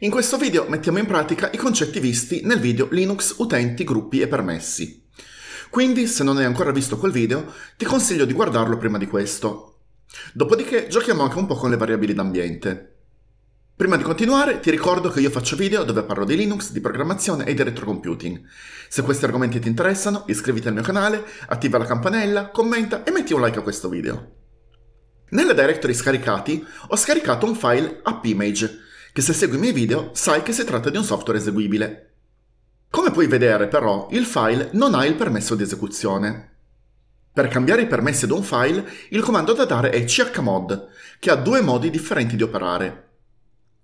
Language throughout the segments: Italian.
In questo video mettiamo in pratica i concetti visti nel video Linux utenti, gruppi e permessi. Quindi, se non hai ancora visto quel video, ti consiglio di guardarlo prima di questo. Dopodiché giochiamo anche un po' con le variabili d'ambiente. Prima di continuare ti ricordo che io faccio video dove parlo di Linux, di programmazione e di retrocomputing. Se questi argomenti ti interessano iscriviti al mio canale, attiva la campanella, commenta e metti un like a questo video. Nelle directory scaricati ho scaricato un file appimage che se segui i miei video sai che si tratta di un software eseguibile. Come puoi vedere però, il file non ha il permesso di esecuzione. Per cambiare i permessi ad un file, il comando da dare è chmod, che ha due modi differenti di operare.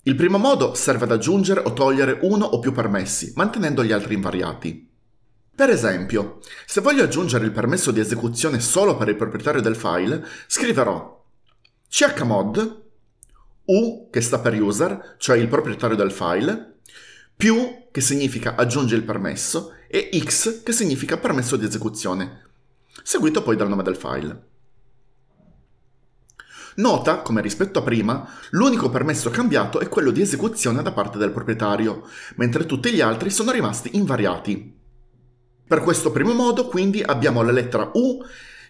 Il primo modo serve ad aggiungere o togliere uno o più permessi, mantenendo gli altri invariati. Per esempio, se voglio aggiungere il permesso di esecuzione solo per il proprietario del file, scriverò chmod U che sta per user, cioè il proprietario del file, più che significa aggiunge il permesso e X che significa permesso di esecuzione, seguito poi dal nome del file. Nota come rispetto a prima, l'unico permesso cambiato è quello di esecuzione da parte del proprietario, mentre tutti gli altri sono rimasti invariati. Per questo primo modo quindi abbiamo la lettera U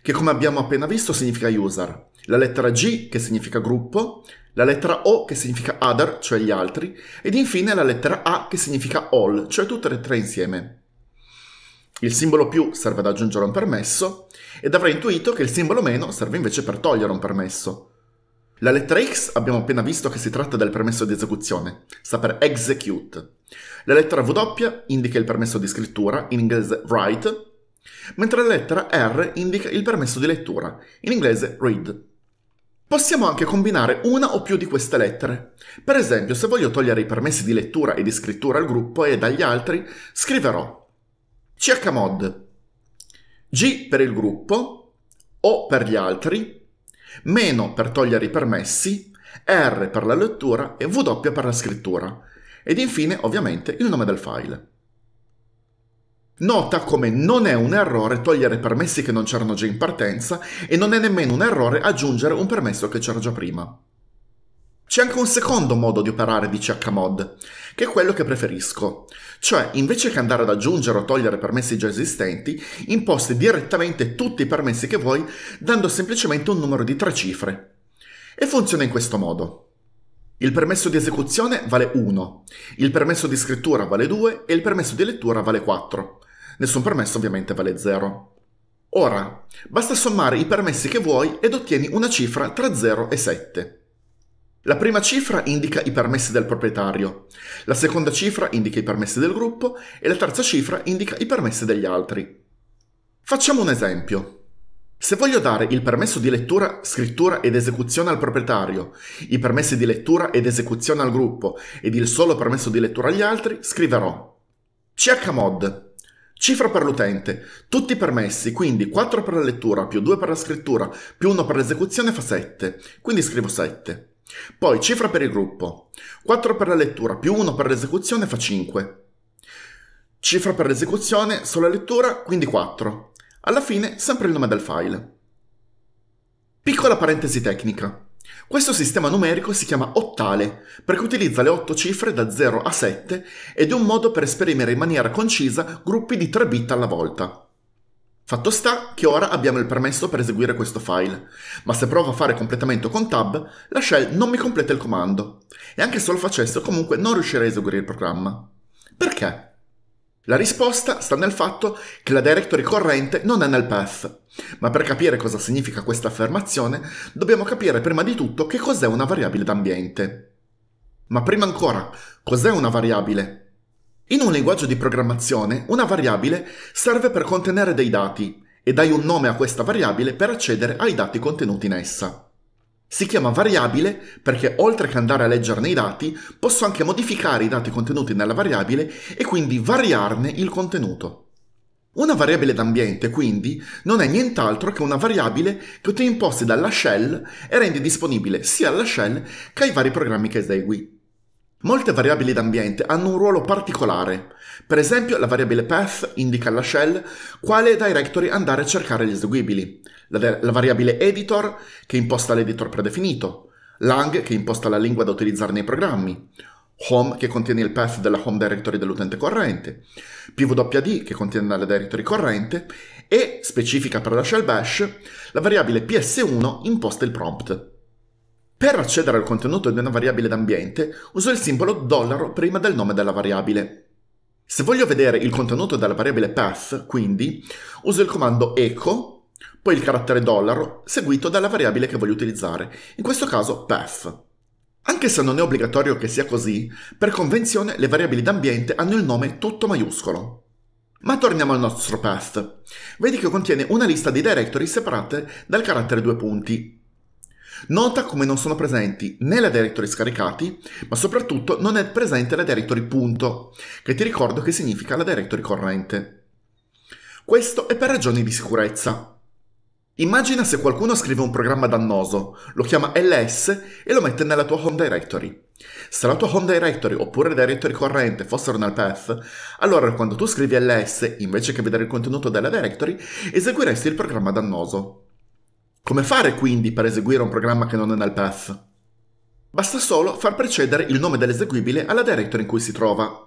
che come abbiamo appena visto significa user, la lettera G che significa gruppo, la lettera O che significa other, cioè gli altri, ed infine la lettera A che significa all, cioè tutte le tre insieme. Il simbolo più serve ad aggiungere un permesso ed avrei intuito che il simbolo meno serve invece per togliere un permesso. La lettera X abbiamo appena visto che si tratta del permesso di esecuzione, sta per execute. La lettera W indica il permesso di scrittura, in inglese write, mentre la lettera R indica il permesso di lettura, in inglese read. Possiamo anche combinare una o più di queste lettere. Per esempio, se voglio togliere i permessi di lettura e di scrittura al gruppo e dagli altri, scriverò chmod G per il gruppo, O per gli altri, meno per togliere i permessi, R per la lettura e W per la scrittura. Ed infine, ovviamente, il nome del file. Nota come non è un errore togliere permessi che non c'erano già in partenza e non è nemmeno un errore aggiungere un permesso che c'era già prima. C'è anche un secondo modo di operare di chmod, che è quello che preferisco, cioè invece che andare ad aggiungere o togliere permessi già esistenti, imposti direttamente tutti i permessi che vuoi dando semplicemente un numero di tre cifre. E funziona in questo modo. Il permesso di esecuzione vale 1, il permesso di scrittura vale 2 e il permesso di lettura vale 4. Nessun permesso ovviamente vale 0. Ora, basta sommare i permessi che vuoi ed ottieni una cifra tra 0 e 7. La prima cifra indica i permessi del proprietario, la seconda cifra indica i permessi del gruppo e la terza cifra indica i permessi degli altri. Facciamo un esempio. Se voglio dare il permesso di lettura, scrittura ed esecuzione al proprietario, i permessi di lettura ed esecuzione al gruppo ed il solo permesso di lettura agli altri, scriverò chmod Cifra per l'utente. Tutti permessi, quindi 4 per la lettura, più 2 per la scrittura, più 1 per l'esecuzione fa 7. Quindi scrivo 7. Poi cifra per il gruppo. 4 per la lettura, più 1 per l'esecuzione fa 5. Cifra per l'esecuzione, sola lettura, quindi 4. Alla fine sempre il nome del file. Piccola parentesi tecnica. Questo sistema numerico si chiama ottale perché utilizza le otto cifre da 0 a 7 ed è un modo per esprimere in maniera concisa gruppi di 3 bit alla volta. Fatto sta che ora abbiamo il permesso per eseguire questo file, ma se provo a fare completamento con tab, la shell non mi completa il comando, e anche se lo facesse comunque non riuscirei a eseguire il programma. Perché? La risposta sta nel fatto che la directory corrente non è nel path, ma per capire cosa significa questa affermazione dobbiamo capire prima di tutto che cos'è una variabile d'ambiente. Ma prima ancora, cos'è una variabile? In un linguaggio di programmazione, una variabile serve per contenere dei dati e dai un nome a questa variabile per accedere ai dati contenuti in essa. Si chiama variabile perché oltre che andare a leggerne i dati, posso anche modificare i dati contenuti nella variabile e quindi variarne il contenuto. Una variabile d'ambiente, quindi, non è nient'altro che una variabile che tu imposti dalla shell e rendi disponibile sia alla shell che ai vari programmi che esegui. Molte variabili d'ambiente hanno un ruolo particolare, per esempio la variabile path indica alla shell quale directory andare a cercare gli eseguibili, la, la variabile editor che imposta l'editor predefinito, lang che imposta la lingua da utilizzare nei programmi, home che contiene il path della home directory dell'utente corrente, pwd che contiene la directory corrente e, specifica per la shell bash, la variabile ps1 imposta il prompt. Per accedere al contenuto di una variabile d'ambiente, uso il simbolo dollaro prima del nome della variabile. Se voglio vedere il contenuto della variabile path, quindi, uso il comando echo, poi il carattere dollaro, seguito dalla variabile che voglio utilizzare, in questo caso path. Anche se non è obbligatorio che sia così, per convenzione le variabili d'ambiente hanno il nome tutto maiuscolo. Ma torniamo al nostro path. Vedi che contiene una lista di directory separate dal carattere due punti, Nota come non sono presenti né la directory scaricati, ma soprattutto non è presente la directory punto, che ti ricordo che significa la directory corrente. Questo è per ragioni di sicurezza. Immagina se qualcuno scrive un programma dannoso, lo chiama ls e lo mette nella tua home directory. Se la tua home directory oppure la directory corrente fossero nel path, allora quando tu scrivi ls, invece che vedere il contenuto della directory, eseguiresti il programma dannoso. Come fare quindi per eseguire un programma che non è nel path? Basta solo far precedere il nome dell'eseguibile alla directory in cui si trova.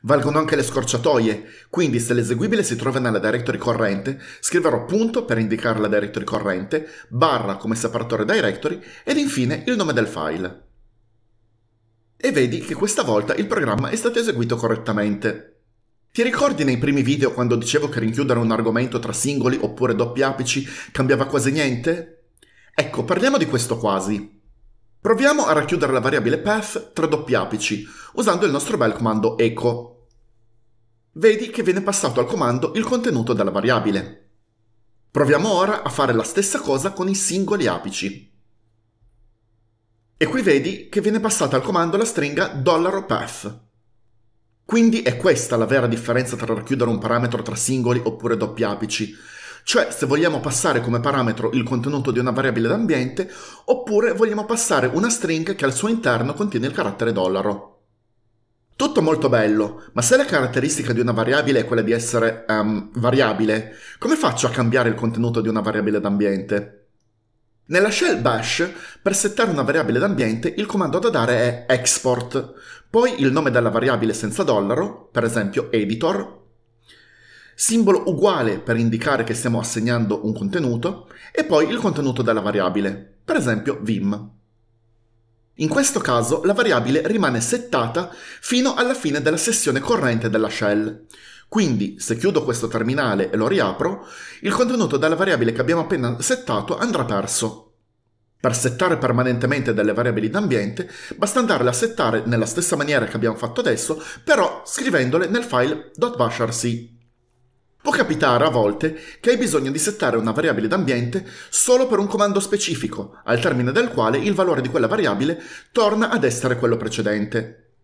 Valgono anche le scorciatoie, quindi se l'eseguibile si trova nella directory corrente, scriverò punto per indicare la directory corrente, barra come separatore directory ed infine il nome del file. E vedi che questa volta il programma è stato eseguito correttamente. Ti ricordi nei primi video quando dicevo che rinchiudere un argomento tra singoli oppure doppi apici cambiava quasi niente? Ecco, parliamo di questo quasi. Proviamo a racchiudere la variabile path tra doppi apici, usando il nostro bel comando echo. Vedi che viene passato al comando il contenuto della variabile. Proviamo ora a fare la stessa cosa con i singoli apici. E qui vedi che viene passata al comando la stringa $path. Quindi è questa la vera differenza tra racchiudere un parametro tra singoli oppure doppi apici, cioè se vogliamo passare come parametro il contenuto di una variabile d'ambiente oppure vogliamo passare una string che al suo interno contiene il carattere dollaro. Tutto molto bello, ma se la caratteristica di una variabile è quella di essere um, variabile, come faccio a cambiare il contenuto di una variabile d'ambiente? Nella shell bash, per settare una variabile d'ambiente, il comando da dare è export, poi il nome della variabile senza dollaro, per esempio editor, simbolo uguale per indicare che stiamo assegnando un contenuto, e poi il contenuto della variabile, per esempio vim. In questo caso la variabile rimane settata fino alla fine della sessione corrente della shell, quindi, se chiudo questo terminale e lo riapro, il contenuto della variabile che abbiamo appena settato andrà perso. Per settare permanentemente delle variabili d'ambiente, basta andarle a settare nella stessa maniera che abbiamo fatto adesso, però scrivendole nel file .bashrc. Può capitare a volte che hai bisogno di settare una variabile d'ambiente solo per un comando specifico, al termine del quale il valore di quella variabile torna ad essere quello precedente.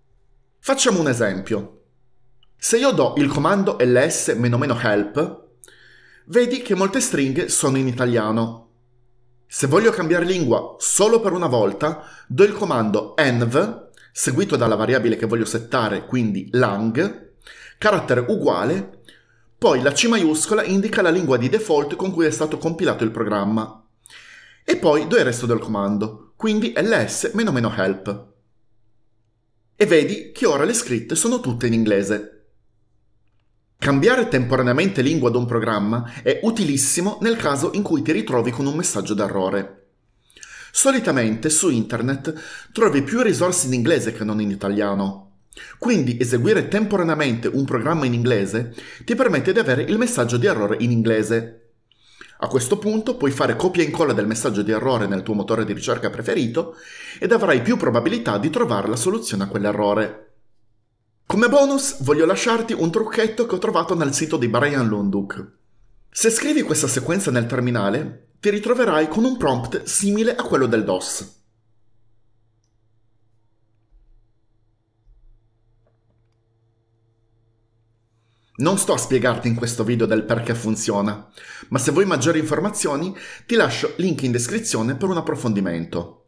Facciamo un esempio. Se io do il comando ls "-help", vedi che molte stringhe sono in italiano. Se voglio cambiare lingua solo per una volta, do il comando env, seguito dalla variabile che voglio settare, quindi lang, carattere uguale, poi la C maiuscola indica la lingua di default con cui è stato compilato il programma. E poi do il resto del comando, quindi ls-help. E vedi che ora le scritte sono tutte in inglese. Cambiare temporaneamente lingua ad un programma è utilissimo nel caso in cui ti ritrovi con un messaggio d'errore. Solitamente su internet trovi più risorse in inglese che non in italiano. Quindi eseguire temporaneamente un programma in inglese ti permette di avere il messaggio di errore in inglese. A questo punto puoi fare copia e incolla del messaggio di errore nel tuo motore di ricerca preferito ed avrai più probabilità di trovare la soluzione a quell'errore. Come bonus voglio lasciarti un trucchetto che ho trovato nel sito di Brian Lunduk. Se scrivi questa sequenza nel terminale, ti ritroverai con un prompt simile a quello del DOS. Non sto a spiegarti in questo video del perché funziona, ma se vuoi maggiori informazioni ti lascio link in descrizione per un approfondimento.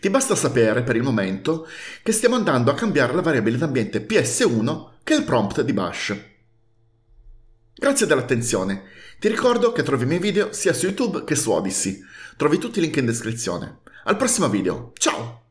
Ti basta sapere per il momento che stiamo andando a cambiare la variabile d'ambiente ps1 che è il prompt di bash. Grazie dell'attenzione. Ti ricordo che trovi i miei video sia su YouTube che su Odyssey. Trovi tutti i link in descrizione. Al prossimo video. Ciao!